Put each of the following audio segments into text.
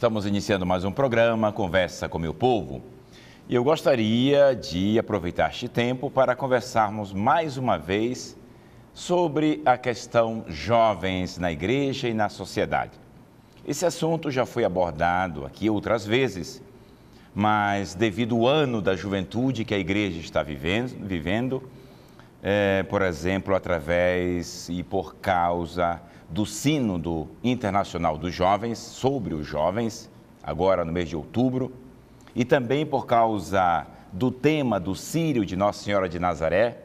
Estamos iniciando mais um programa, Conversa com Meu Povo. E eu gostaria de aproveitar este tempo para conversarmos mais uma vez sobre a questão jovens na igreja e na sociedade. Esse assunto já foi abordado aqui outras vezes, mas devido ao ano da juventude que a igreja está vivendo, vivendo eh, é, por exemplo, através e por causa do Sínodo Internacional dos Jovens, sobre os jovens, agora no mês de outubro, e também por causa do tema do Sírio de Nossa Senhora de Nazaré,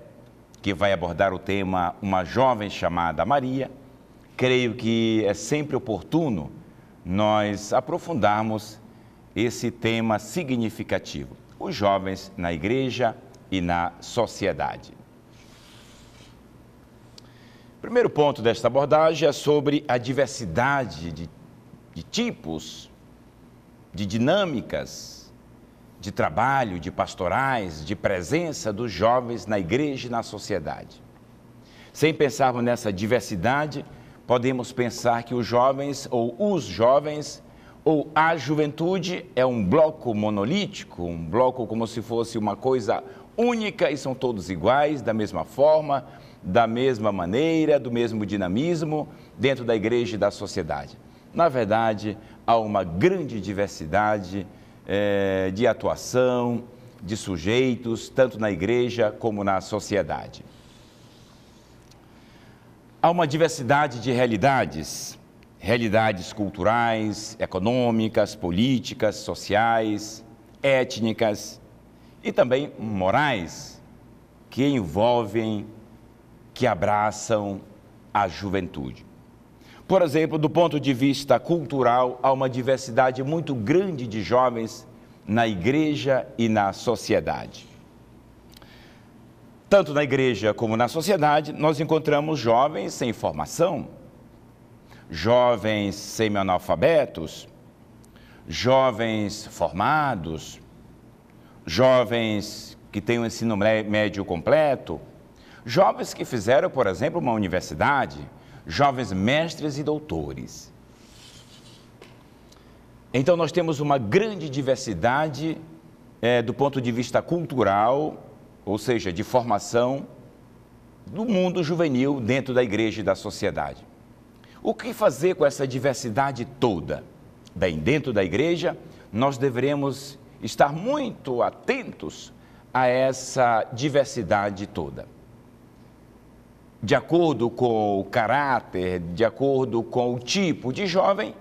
que vai abordar o tema Uma Jovem Chamada Maria, creio que é sempre oportuno nós aprofundarmos esse tema significativo: os jovens na igreja e na sociedade primeiro ponto desta abordagem é sobre a diversidade de, de tipos, de dinâmicas, de trabalho, de pastorais, de presença dos jovens na igreja e na sociedade. Sem pensarmos nessa diversidade, podemos pensar que os jovens ou os jovens ou a juventude é um bloco monolítico, um bloco como se fosse uma coisa única e são todos iguais, da mesma forma, da mesma maneira, do mesmo dinamismo dentro da igreja e da sociedade. Na verdade, há uma grande diversidade é, de atuação, de sujeitos, tanto na igreja como na sociedade. Há uma diversidade de realidades, realidades culturais, econômicas, políticas, sociais, étnicas e também morais, que envolvem que abraçam a juventude. Por exemplo, do ponto de vista cultural, há uma diversidade muito grande de jovens na igreja e na sociedade. Tanto na igreja como na sociedade, nós encontramos jovens sem formação, jovens semi-analfabetos, jovens formados, jovens que têm o um ensino médio completo, Jovens que fizeram, por exemplo, uma universidade, jovens mestres e doutores. Então, nós temos uma grande diversidade é, do ponto de vista cultural, ou seja, de formação do mundo juvenil dentro da igreja e da sociedade. O que fazer com essa diversidade toda? Bem, dentro da igreja, nós deveremos estar muito atentos a essa diversidade toda de acordo com o caráter, de acordo com o tipo de jovem,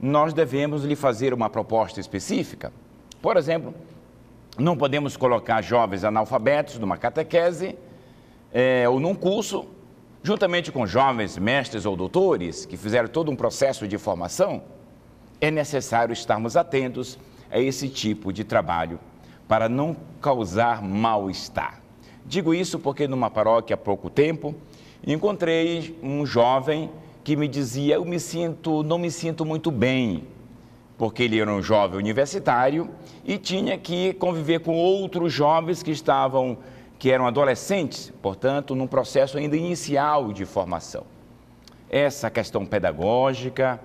nós devemos lhe fazer uma proposta específica. Por exemplo, não podemos colocar jovens analfabetos numa catequese é, ou num curso, juntamente com jovens mestres ou doutores que fizeram todo um processo de formação. É necessário estarmos atentos a esse tipo de trabalho para não causar mal-estar. Digo isso porque numa paróquia há pouco tempo, encontrei um jovem que me dizia: "Eu me sinto, não me sinto muito bem", porque ele era um jovem universitário e tinha que conviver com outros jovens que estavam que eram adolescentes, portanto, num processo ainda inicial de formação. Essa questão pedagógica,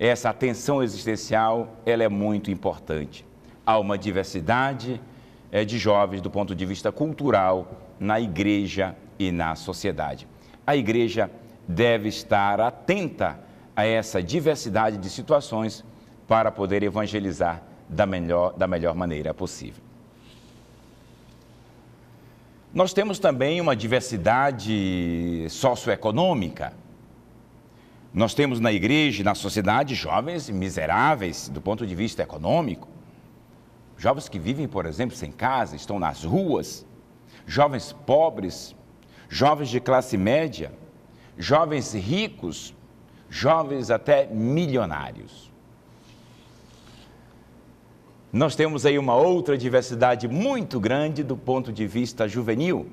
essa atenção existencial, ela é muito importante. Há uma diversidade eh, de jovens do ponto de vista cultural na igreja e na sociedade a igreja deve estar atenta a essa diversidade de situações para poder evangelizar da melhor, da melhor maneira possível. Nós temos também uma diversidade socioeconômica. Nós temos na igreja e na sociedade jovens miseráveis do ponto de vista econômico. Jovens que vivem, por exemplo, sem casa, estão nas ruas. Jovens pobres, jovens de classe média, jovens ricos, jovens até milionários. Nós temos aí uma outra diversidade muito grande do ponto de vista juvenil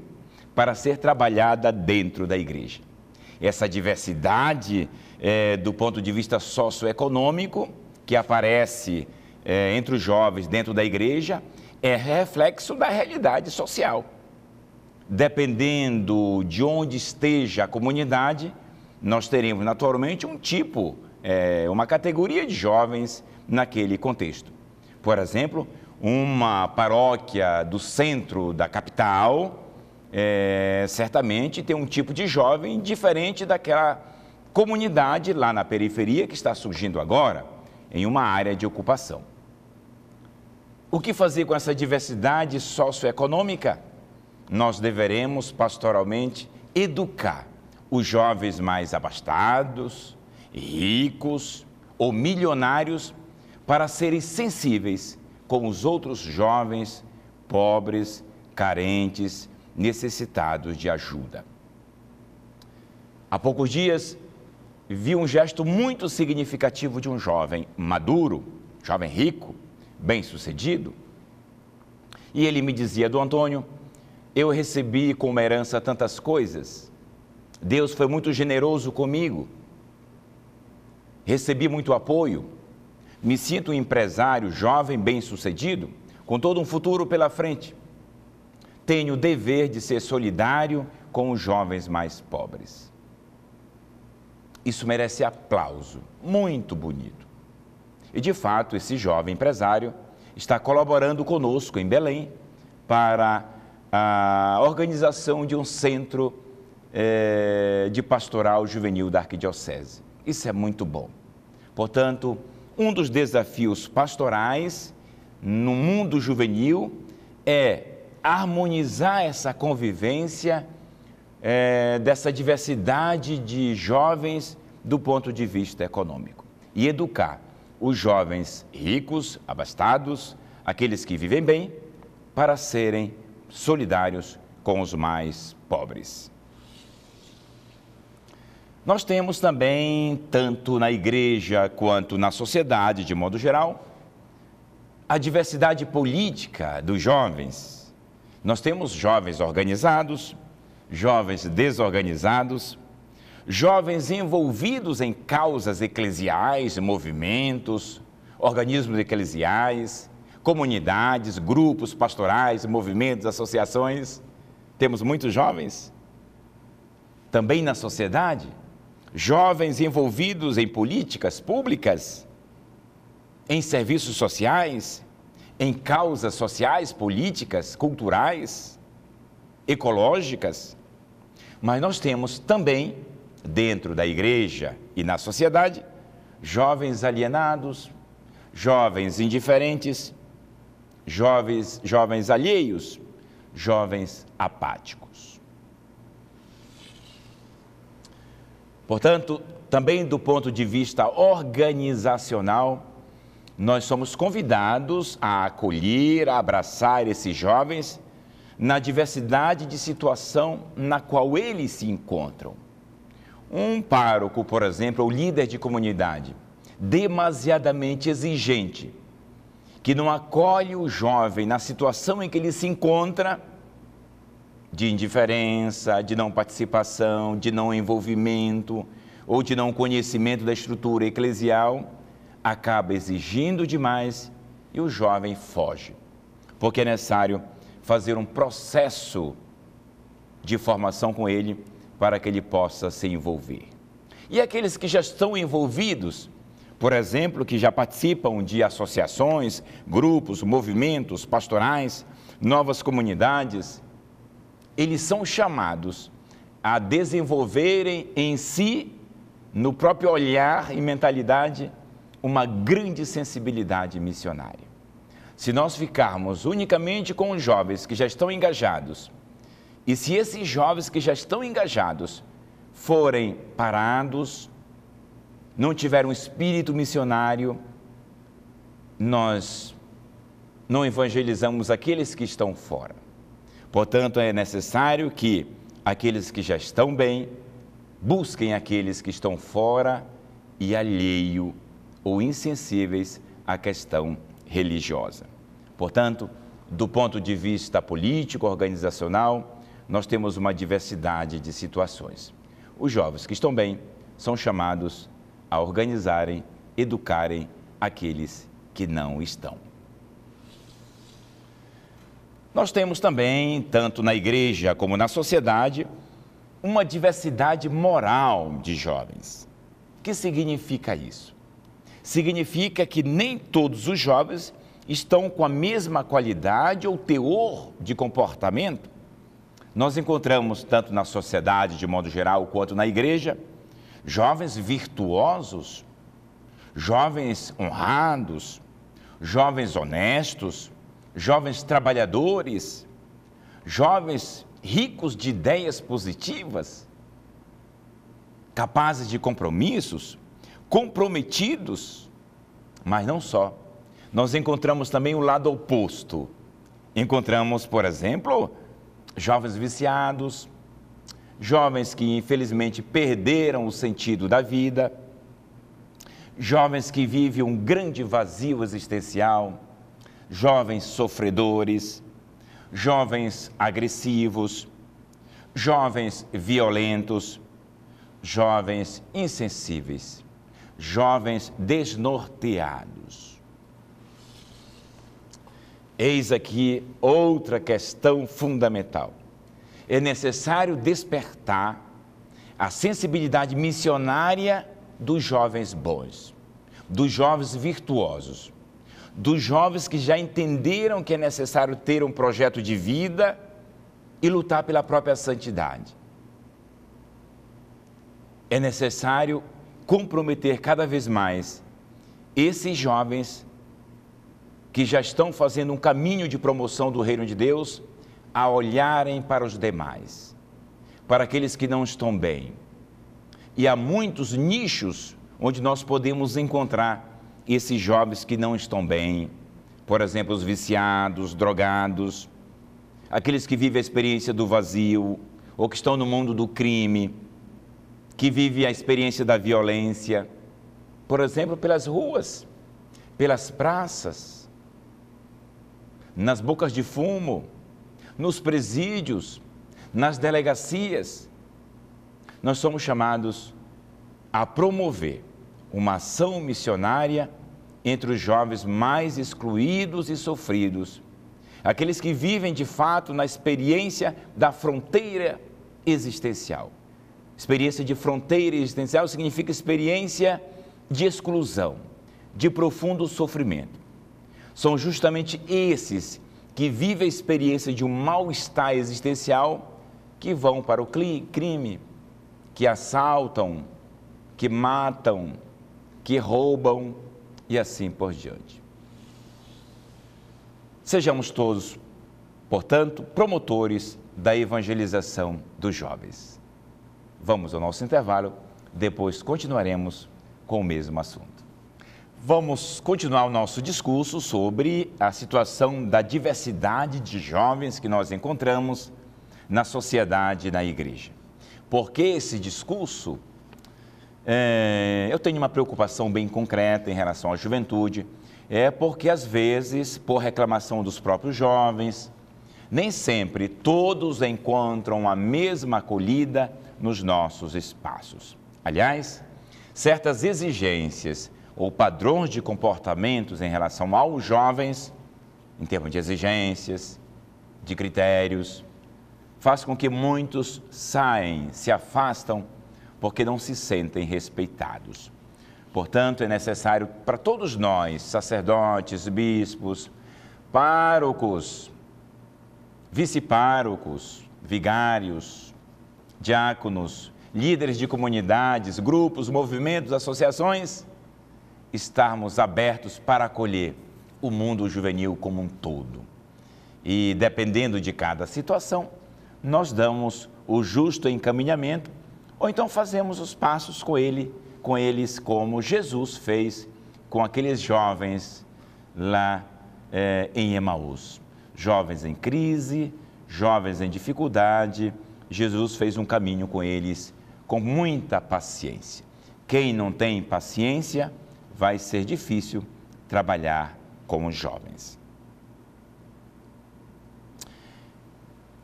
para ser trabalhada dentro da igreja. Essa diversidade é, do ponto de vista socioeconômico que aparece é, entre os jovens dentro da igreja é reflexo da realidade social dependendo de onde esteja a comunidade, nós teremos naturalmente um tipo, é, uma categoria de jovens naquele contexto. Por exemplo, uma paróquia do centro da capital é, certamente tem um tipo de jovem diferente daquela comunidade lá na periferia que está surgindo agora em uma área de ocupação. O que fazer com essa diversidade socioeconômica? nós deveremos pastoralmente educar os jovens mais abastados, ricos ou milionários para serem sensíveis com os outros jovens pobres, carentes, necessitados de ajuda. Há poucos dias vi um gesto muito significativo de um jovem maduro, jovem rico, bem-sucedido. E ele me dizia, do Antônio, eu recebi como herança tantas coisas, Deus foi muito generoso comigo, recebi muito apoio, me sinto um empresário jovem, bem-sucedido, com todo um futuro pela frente. Tenho o dever de ser solidário com os jovens mais pobres. Isso merece aplauso, muito bonito. E de fato, esse jovem empresário está colaborando conosco em Belém para a organização de um centro é, de pastoral juvenil da Arquidiocese. Isso é muito bom. Portanto, um dos desafios pastorais no mundo juvenil é harmonizar essa convivência é, dessa diversidade de jovens do ponto de vista econômico e educar os jovens ricos, abastados, aqueles que vivem bem, para serem solidários com os mais pobres. Nós temos também, tanto na igreja quanto na sociedade de modo geral, a diversidade política dos jovens. Nós temos jovens organizados, jovens desorganizados, jovens envolvidos em causas eclesiais, movimentos, organismos eclesiais, comunidades, grupos pastorais, movimentos, associações. Temos muitos jovens. Também na sociedade, jovens envolvidos em políticas públicas, em serviços sociais, em causas sociais, políticas, culturais, ecológicas. Mas nós temos também, dentro da igreja e na sociedade, jovens alienados, jovens indiferentes, jovens, jovens alheios, jovens apáticos. Portanto, também do ponto de vista organizacional, nós somos convidados a acolher, a abraçar esses jovens na diversidade de situação na qual eles se encontram. Um pároco, por exemplo, é ou líder de comunidade, demasiadamente exigente, que não acolhe o jovem na situação em que ele se encontra, de indiferença, de não participação, de não envolvimento ou de não conhecimento da estrutura eclesial, acaba exigindo demais e o jovem foge. Porque é necessário fazer um processo de formação com ele para que ele possa se envolver. E aqueles que já estão envolvidos por exemplo, que já participam de associações, grupos, movimentos pastorais, novas comunidades, eles são chamados a desenvolverem em si, no próprio olhar e mentalidade, uma grande sensibilidade missionária. Se nós ficarmos unicamente com os jovens que já estão engajados, e se esses jovens que já estão engajados forem parados, não tiver um espírito missionário, nós não evangelizamos aqueles que estão fora. Portanto, é necessário que aqueles que já estão bem busquem aqueles que estão fora e alheio ou insensíveis à questão religiosa. Portanto, do ponto de vista político, organizacional, nós temos uma diversidade de situações. Os jovens que estão bem são chamados a organizarem, educarem aqueles que não estão. Nós temos também, tanto na igreja como na sociedade, uma diversidade moral de jovens. O que significa isso? Significa que nem todos os jovens estão com a mesma qualidade ou teor de comportamento. Nós encontramos, tanto na sociedade de modo geral quanto na igreja, jovens virtuosos, jovens honrados, jovens honestos, jovens trabalhadores, jovens ricos de ideias positivas, capazes de compromissos, comprometidos, mas não só. Nós encontramos também o lado oposto. Encontramos, por exemplo, jovens viciados, jovens que infelizmente perderam o sentido da vida, jovens que vivem um grande vazio existencial, jovens sofredores, jovens agressivos, jovens violentos, jovens insensíveis, jovens desnorteados. Eis aqui outra questão fundamental é necessário despertar a sensibilidade missionária dos jovens bons, dos jovens virtuosos, dos jovens que já entenderam que é necessário ter um projeto de vida e lutar pela própria santidade. É necessário comprometer cada vez mais esses jovens que já estão fazendo um caminho de promoção do reino de Deus a olharem para os demais, para aqueles que não estão bem. E há muitos nichos onde nós podemos encontrar esses jovens que não estão bem. Por exemplo, os viciados, drogados, aqueles que vivem a experiência do vazio, ou que estão no mundo do crime, que vivem a experiência da violência. Por exemplo, pelas ruas, pelas praças, nas bocas de fumo, nos presídios, nas delegacias. Nós somos chamados a promover uma ação missionária entre os jovens mais excluídos e sofridos, aqueles que vivem de fato na experiência da fronteira existencial. Experiência de fronteira existencial significa experiência de exclusão, de profundo sofrimento. São justamente esses que vive a experiência de um mal-estar existencial, que vão para o crime, que assaltam, que matam, que roubam e assim por diante. Sejamos todos, portanto, promotores da evangelização dos jovens. Vamos ao nosso intervalo, depois continuaremos com o mesmo assunto. Vamos continuar o nosso discurso sobre a situação da diversidade de jovens que nós encontramos na sociedade e na igreja. Porque esse discurso, é, eu tenho uma preocupação bem concreta em relação à juventude, é porque às vezes, por reclamação dos próprios jovens, nem sempre todos encontram a mesma acolhida nos nossos espaços. Aliás, certas exigências ou padrões de comportamentos em relação aos jovens, em termos de exigências, de critérios, faz com que muitos saem, se afastam, porque não se sentem respeitados. Portanto, é necessário para todos nós, sacerdotes, bispos, párocos, vice-párocos, vigários, diáconos, líderes de comunidades, grupos, movimentos, associações, estarmos abertos para acolher o mundo juvenil como um todo. E dependendo de cada situação, nós damos o justo encaminhamento ou então fazemos os passos com ele, com eles como Jesus fez com aqueles jovens lá é, em Emaús, jovens em crise, jovens em dificuldade. Jesus fez um caminho com eles com muita paciência. Quem não tem paciência vai ser difícil trabalhar com os jovens.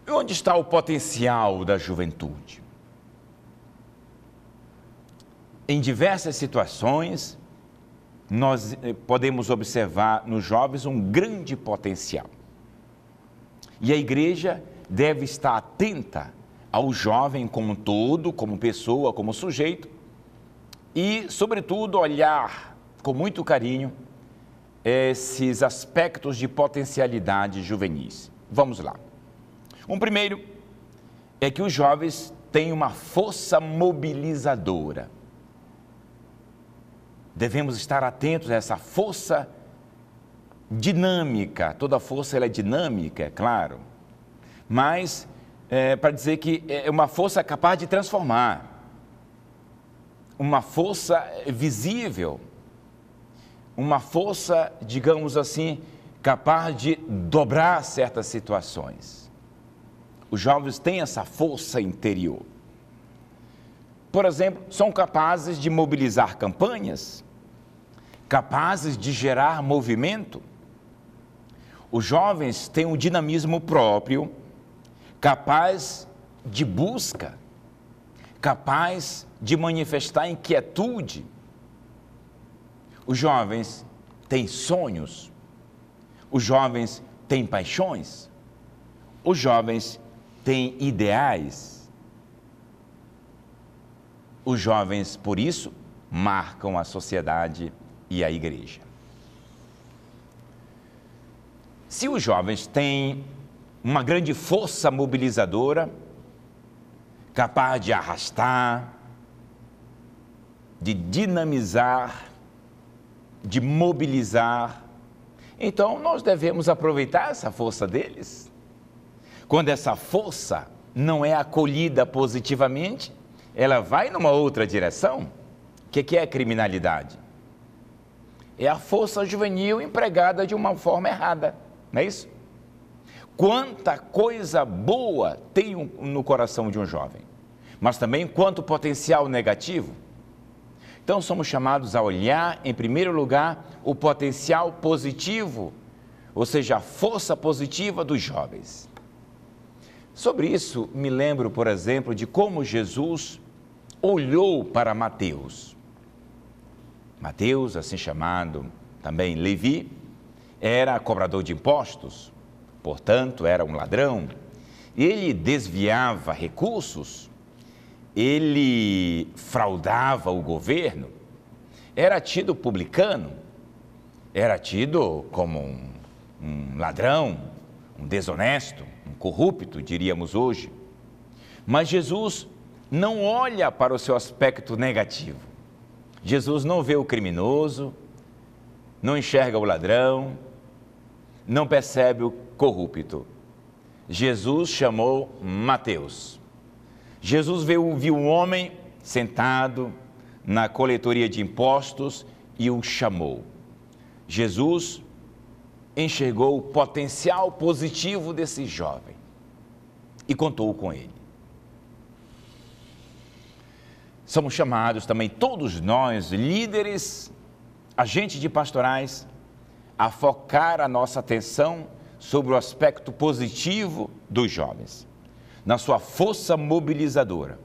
E onde está o potencial da juventude? Em diversas situações, nós eh, podemos observar nos jovens um grande potencial. E a igreja deve estar atenta ao jovem como um todo, como pessoa, como sujeito, e, sobretudo, olhar com muito carinho esses aspectos de potencialidade juvenis. Vamos lá. Um primeiro é que os jovens têm uma força mobilizadora. Devemos estar atentos a essa força dinâmica. Toda força ela é dinâmica, é claro. Mas é, para dizer que é, é uma força capaz de transformar, uma força visível, uma força, digamos assim, capaz de dobrar certas situações. Os jovens têm essa força interior. Por exemplo, são capazes de mobilizar campanhas, capazes de gerar movimento. Os jovens têm um dinamismo próprio, capaz de busca, capaz de manifestar inquietude os jovens têm sonhos, os jovens têm paixões, os jovens têm ideais. Os jovens, por isso, marcam a sociedade e a igreja. Se os jovens têm uma grande força mobilizadora, capaz de arrastar, de dinamizar de mobilizar. Então, nós devemos aproveitar essa força deles. Quando essa força não é acolhida positivamente, ela vai numa outra direção. O que, que é criminalidade? É a força juvenil empregada de uma forma errada, não é isso? Quanta coisa boa tem no coração de um jovem, mas também quanto potencial negativo então somos chamados a olhar, em primeiro lugar, o potencial positivo, ou seja, a força positiva dos jovens. Sobre isso, me lembro, por exemplo, de como Jesus olhou para Mateus. Mateus, assim chamado também Levi, era cobrador de impostos, portanto, era um ladrão. Ele desviava recursos ele fraudava o governo, era tido publicano, era tido como um, um ladrão, um desonesto, um corrupto, diríamos hoje. Mas Jesus não olha para o seu aspecto negativo. Jesus não vê o criminoso, não enxerga o ladrão, não percebe o corrupto. Jesus chamou Mateus. Jesus viu, viu um homem sentado na coletoria de impostos e o chamou. Jesus enxergou o potencial positivo desse jovem e contou com ele. Somos chamados também, todos nós, líderes, agentes de pastorais, a focar a nossa atenção sobre o aspecto positivo dos jovens na sua força mobilizadora,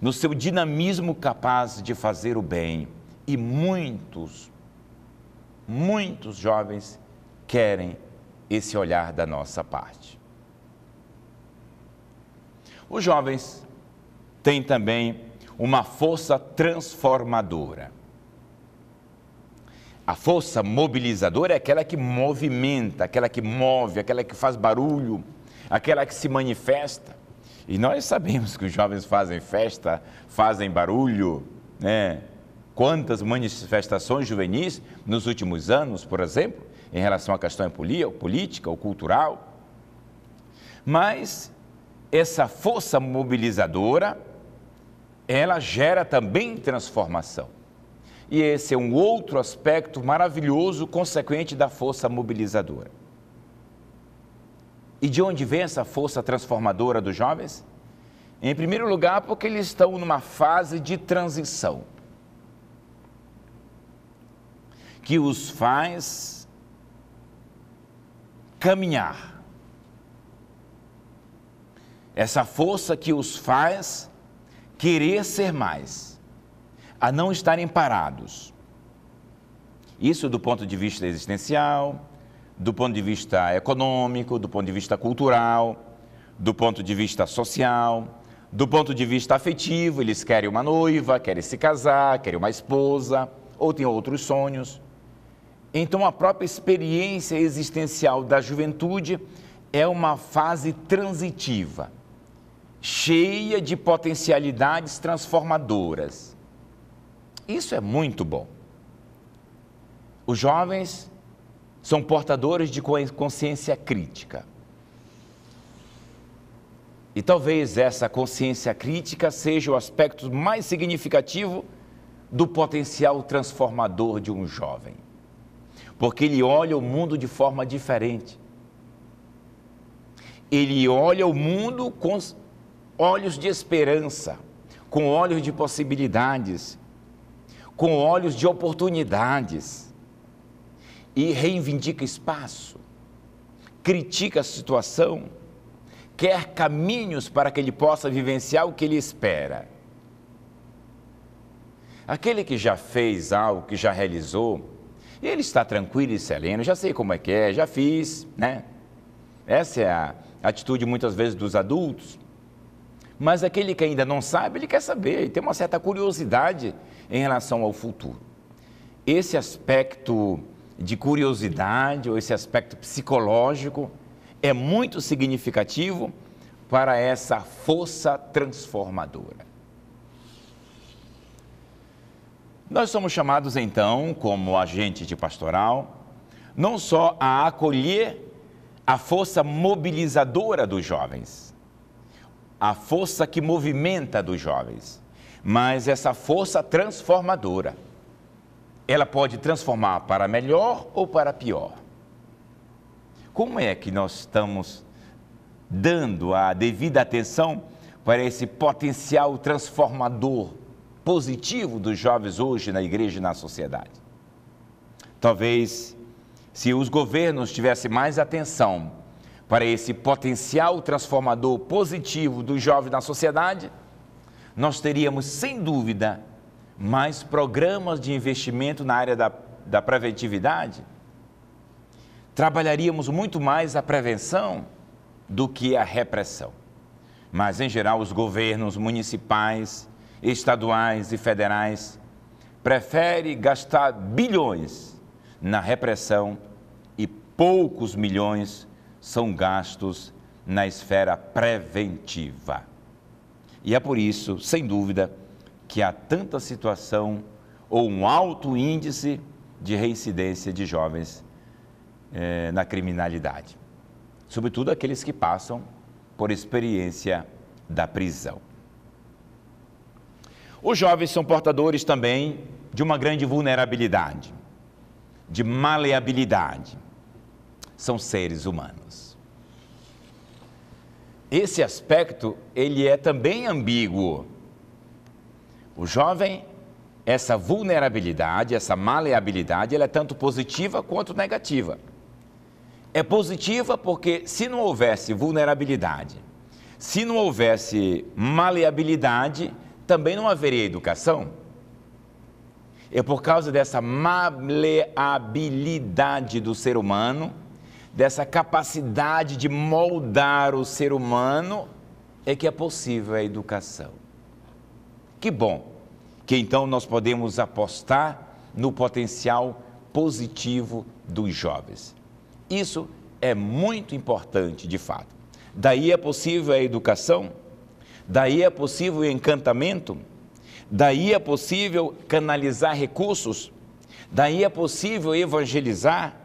no seu dinamismo capaz de fazer o bem. E muitos, muitos jovens querem esse olhar da nossa parte. Os jovens têm também uma força transformadora. A força mobilizadora é aquela que movimenta, aquela que move, aquela que faz barulho, aquela que se manifesta. E nós sabemos que os jovens fazem festa, fazem barulho, né? Quantas manifestações juvenis nos últimos anos, por exemplo, em relação à questão política ou cultural. Mas essa força mobilizadora, ela gera também transformação. E esse é um outro aspecto maravilhoso consequente da força mobilizadora. E de onde vem essa força transformadora dos jovens? Em primeiro lugar, porque eles estão numa fase de transição que os faz caminhar. Essa força que os faz querer ser mais, a não estarem parados. Isso do ponto de vista existencial, do ponto de vista econômico, do ponto de vista cultural, do ponto de vista social, do ponto de vista afetivo, eles querem uma noiva, querem se casar, querem uma esposa, ou têm outros sonhos. Então, a própria experiência existencial da juventude é uma fase transitiva, cheia de potencialidades transformadoras. Isso é muito bom. Os jovens são portadores de consciência crítica. E talvez essa consciência crítica seja o aspecto mais significativo do potencial transformador de um jovem. Porque ele olha o mundo de forma diferente. Ele olha o mundo com olhos de esperança, com olhos de possibilidades, com olhos de oportunidades e reivindica espaço, critica a situação, quer caminhos para que ele possa vivenciar o que ele espera. Aquele que já fez algo, que já realizou, ele está tranquilo e sereno, já sei como é que é, já fiz, né? Essa é a atitude muitas vezes dos adultos. Mas aquele que ainda não sabe, ele quer saber, ele tem uma certa curiosidade em relação ao futuro. Esse aspecto de curiosidade ou esse aspecto psicológico é muito significativo para essa força transformadora. Nós somos chamados então, como agente de pastoral, não só a acolher a força mobilizadora dos jovens, a força que movimenta dos jovens, mas essa força transformadora ela pode transformar para melhor ou para pior. Como é que nós estamos dando a devida atenção para esse potencial transformador positivo dos jovens hoje na igreja e na sociedade? Talvez se os governos tivessem mais atenção para esse potencial transformador positivo dos jovens na sociedade, nós teríamos sem dúvida mais programas de investimento na área da, da preventividade, trabalharíamos muito mais a prevenção do que a repressão. Mas, em geral, os governos municipais, estaduais e federais preferem gastar bilhões na repressão e poucos milhões são gastos na esfera preventiva. E é por isso, sem dúvida, que há tanta situação ou um alto índice de reincidência de jovens eh, na criminalidade, sobretudo aqueles que passam por experiência da prisão. Os jovens são portadores também de uma grande vulnerabilidade, de maleabilidade. São seres humanos. Esse aspecto ele é também ambíguo o jovem, essa vulnerabilidade, essa maleabilidade, ela é tanto positiva quanto negativa. É positiva porque se não houvesse vulnerabilidade, se não houvesse maleabilidade, também não haveria educação. É por causa dessa maleabilidade do ser humano, dessa capacidade de moldar o ser humano, é que é possível a educação. Que bom que então nós podemos apostar no potencial positivo dos jovens. Isso é muito importante, de fato. Daí é possível a educação, daí é possível o encantamento, daí é possível canalizar recursos, daí é possível evangelizar,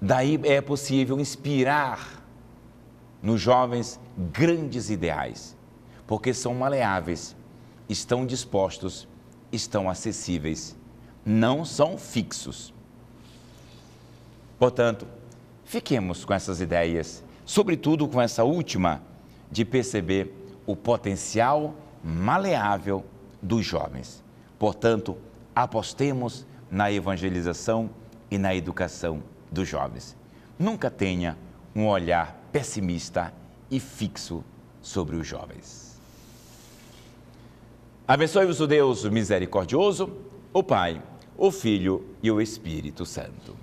daí é possível inspirar nos jovens grandes ideais, porque são maleáveis, estão dispostos estão acessíveis, não são fixos. Portanto, fiquemos com essas ideias, sobretudo com essa última, de perceber o potencial maleável dos jovens. Portanto, apostemos na evangelização e na educação dos jovens. Nunca tenha um olhar pessimista e fixo sobre os jovens. Abençoe-vos o Deus misericordioso, o Pai, o Filho e o Espírito Santo.